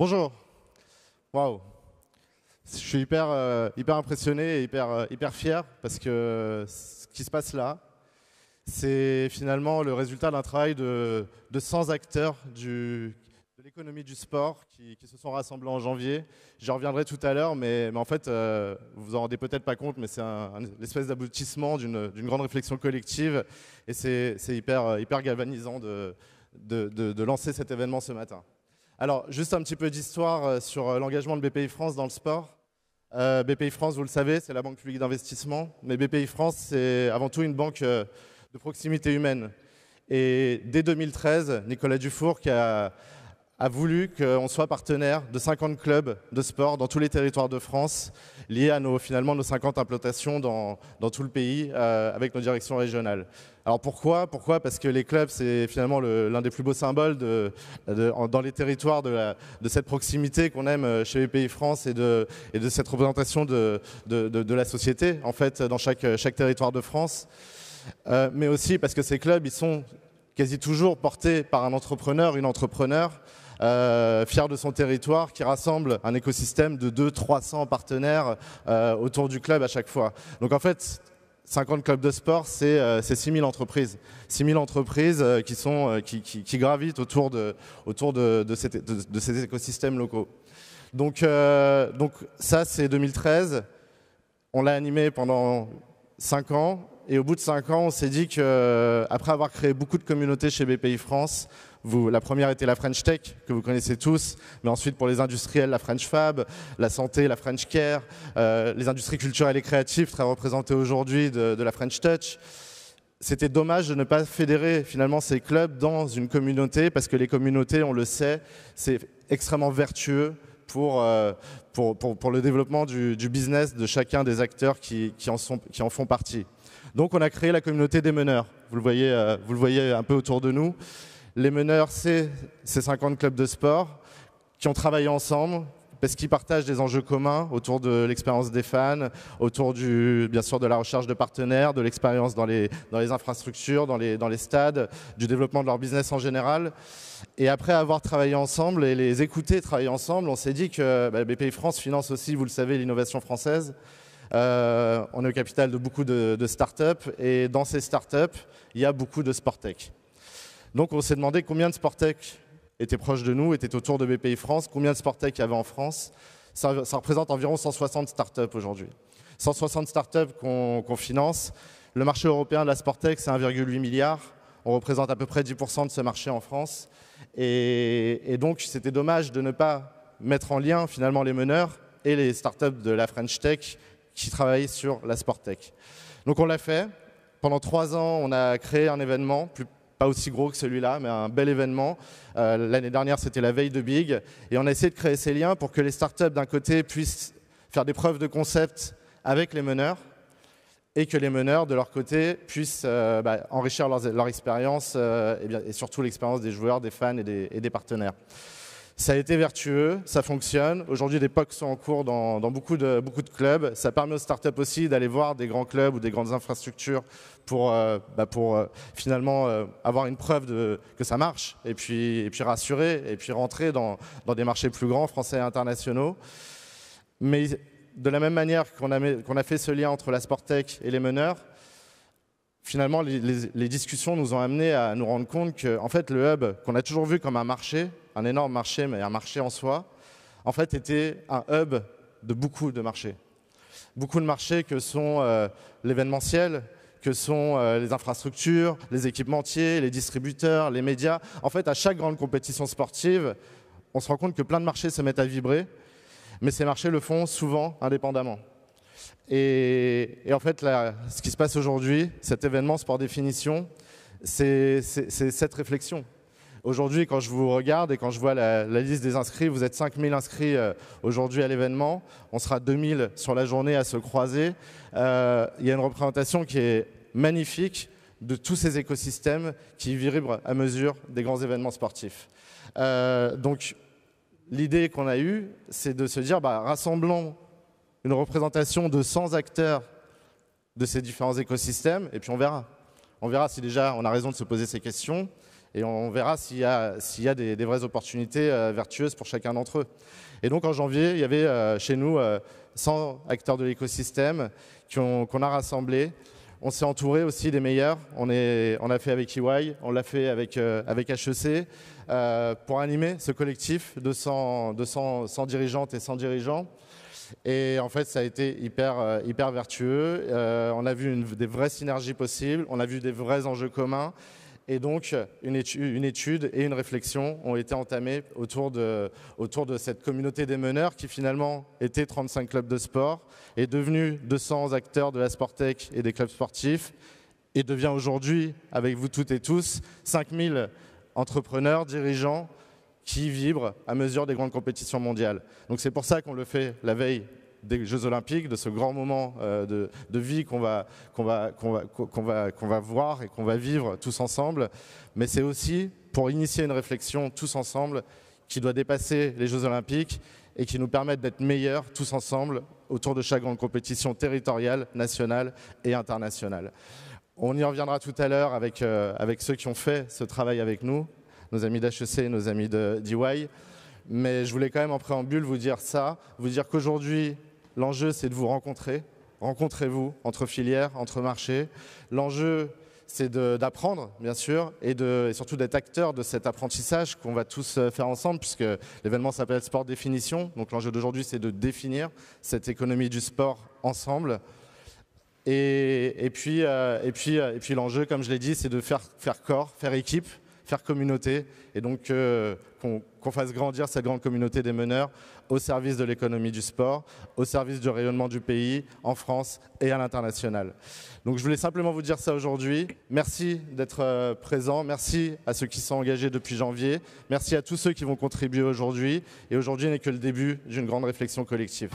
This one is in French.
Bonjour. Waouh. Je suis hyper, euh, hyper impressionné et hyper, euh, hyper fier parce que ce qui se passe là, c'est finalement le résultat d'un travail de, de 100 acteurs de l'économie du sport qui, se sont rassemblés en janvier. J'y reviendrai tout à l'heure, mais, en fait, euh, vous vous en rendez peut-être pas compte, mais c'est un, espèce d'aboutissement d'une grande réflexion collective et c'est hyper, hyper galvanisant de, de lancer cet événement ce matin. Alors, juste un petit peu d'histoire euh, sur euh, l'engagement de BPI France dans le sport. Euh, BPI France, vous le savez, c'est la banque publique d'investissement, mais BPI France, c'est avant tout une banque de proximité humaine. Et dès 2013, Nicolas Dufour, qui a a voulu qu'on soit partenaire de 50 clubs de sport dans tous les territoires de France, liés à nos, finalement nos 50 implantations dans, dans tout le pays euh, avec nos directions régionales. Alors pourquoi Pourquoi Parce que les clubs, c'est finalement l'un des plus beaux symboles de, dans les territoires de, de cette proximité qu'on aime euh, chez les Pays France et de, et de cette représentation de, la société, en fait, dans chaque, chaque territoire de France. Euh, mais aussi parce que ces clubs, ils sont quasi toujours portés par un entrepreneur, une entrepreneur, euh, fier de son territoire, qui rassemble un écosystème de 200-300 partenaires euh, autour du club à chaque fois. Donc en fait, 50 clubs de sport, c'est 6000 euh, entreprises. 6000 entreprises qui, sont, qui, gravitent autour de, autour de, de, ces écosystèmes locaux. Donc, donc ça, c'est 2013. On l'a animé pendant 5 ans. Et au bout de 5 ans, on s'est dit qu'après avoir créé beaucoup de communautés chez BPI France, la première était la French Tech, que vous connaissez tous, mais ensuite pour les industriels, la French Fab, la santé, la French Care, euh, les industries culturelles et créatives, très représentées aujourd'hui de, la French Touch. C'était dommage de ne pas fédérer finalement ces clubs dans une communauté, parce que les communautés, on le sait, c'est extrêmement vertueux pour, euh, pour, le développement du, business de chacun des acteurs qui, en, sont, qui en font partie. Donc on a créé la communauté des meneurs. Vous le voyez, euh, vous le voyez un peu autour de nous. Les meneurs, c'est ces 50 clubs de sport qui ont travaillé ensemble parce qu'ils partagent des enjeux communs autour de l'expérience des fans, autour bien sûr de la recherche de partenaires, de l'expérience dans les, infrastructures, dans les, stades, du développement de leur business en général. Et après avoir travaillé ensemble et les écouter travailler ensemble, on s'est dit que BPI bah, France finance aussi, vous le savez, l'innovation française. Euh, on est au capital de beaucoup de, de startups et dans ces start startups, il y a beaucoup de sport tech. Donc on s'est demandé combien de Sportech étaient proches de nous, étaient autour de BPI France, combien de Sportech il y avait en France. Ça, représente environ 160 startups aujourd'hui. 160 startups qu'on finance. Le marché européen de la Sportech, c'est 1,8 milliard. On représente à peu près 10% de ce marché en France. Et, donc, c'était dommage de ne pas mettre en lien finalement les meneurs et les startups de la French Tech qui travaillent sur la Sportech. Donc, on l'a fait. Pendant trois ans, on a créé un événement, plus, pas aussi gros que celui-là, mais un bel événement. Euh, l'année dernière, c'était la veille de Big. Et on a essayé de créer ces liens pour que les startups, d'un côté, puissent faire des preuves de concept avec les meneurs et que les meneurs, de leur côté, puissent euh, bah, enrichir leur, expérience euh, et, surtout l'expérience des joueurs, des fans et des partenaires. Ça a été vertueux, ça fonctionne. Aujourd'hui, des POC sont en cours dans, beaucoup, de, beaucoup, de, clubs. Ça permet aux startups aussi d'aller voir des grands clubs ou des grandes infrastructures pour, euh, bah, pour euh, finalement euh, avoir une preuve de, que ça marche et puis, et puis rassurer et puis rentrer dans, des marchés plus grands, français et internationaux. Mais de la même manière qu'on a, a, fait ce lien entre la sport et les meneurs, finalement, les, discussions nous ont amené à nous rendre compte que, en fait, le hub qu'on a toujours vu comme un marché, un énorme marché, mais un marché en soi, en fait était un hub de beaucoup de marchés. Beaucoup de marchés que sont euh, l'événementiel, que sont euh, les infrastructures, les équipementiers, les distributeurs, les médias. En fait, à chaque grande compétition sportive, on se rend compte que plein de marchés se mettent à vibrer, mais ces marchés le font souvent indépendamment. Et, en fait, ce qui se passe aujourd'hui, cet événement, sport définition, c'est cette réflexion Aujourd'hui, quand je vous regarde et quand je vois la, liste des inscrits, vous êtes 5000 inscrits euh, aujourd'hui à l'événement. On sera 2000 sur la journée à se croiser. Euh, il y a une représentation qui est magnifique de tous ces écosystèmes qui vibrent à mesure des grands événements sportifs. Euh, donc, l'idée qu'on a eue, c'est de se dire, bah, rassemblons une représentation de 100 acteurs de ces différents écosystèmes, et puis on verra. On verra si déjà on a raison de se poser ces questions, et on verra s'il y a, des, vraies opportunités euh, vertueuses pour chacun d'entre eux. Et donc en janvier, il y avait euh, chez nous 100 euh, acteurs de l'écosystème qu'on a rassemblés. On s'est entouré aussi des meilleurs. On, est, on a fait avec EY, on l'a fait avec, avec HEC pour animer ce collectif de 100, de 100, dirigeantes et 100 dirigeants. Et en fait, ça a été hyper, hyper vertueux. on a vu une, des vraies synergies possibles, on a vu des vrais enjeux communs. Et donc, une étude, et une réflexion ont été entamées autour de, cette communauté des meneurs qui finalement était 35 clubs de sport, est devenue 200 acteurs de la Sportec et des clubs sportifs, et devient aujourd'hui, avec vous toutes et tous, 5000 entrepreneurs, dirigeants qui vibrent à mesure des grandes compétitions mondiales. Donc c'est pour ça qu'on le fait la veille des Jeux Olympiques, de ce grand moment euh, de, vie qu'on va, qu'on va, qu'on va, qu'on va, qu'on va voir et qu'on va vivre tous ensemble. Mais c'est aussi pour initier une réflexion tous ensemble qui doit dépasser les Jeux Olympiques et qui nous permette d'être meilleurs tous ensemble autour de chaque grande compétition territoriale, nationale et internationale. On y reviendra tout à l'heure avec, euh, avec ceux qui ont fait ce travail avec nous, nos amis d'HEC et nos amis d'EY. Mais je voulais quand même en préambule vous dire ça, vous dire qu'aujourd'hui, L'enjeu, c'est de vous rencontrer. Rencontrez-vous entre filières, entre marchés. L'enjeu, c'est d'apprendre, bien sûr, et, surtout d'être acteur de cet apprentissage qu'on va tous euh, faire ensemble, puisque l'événement s'appelle Sport Définition. Donc l'enjeu d'aujourd'hui, c'est de définir cette économie du sport ensemble. Et, puis, euh, puis, euh, puis l'enjeu, comme je l'ai dit, c'est de faire, faire corps, faire équipe, faire communauté et donc euh, qu'on fasse grandir cette grande communauté des meneurs au service de l'économie du sport, au service du rayonnement du pays en France et à l'international. Donc je voulais simplement vous dire ça aujourd'hui. Merci d'être euh, présent, merci à ceux qui sont engagés depuis janvier, merci à tous ceux qui vont contribuer aujourd'hui et aujourd'hui n'est que le début d'une grande réflexion collective.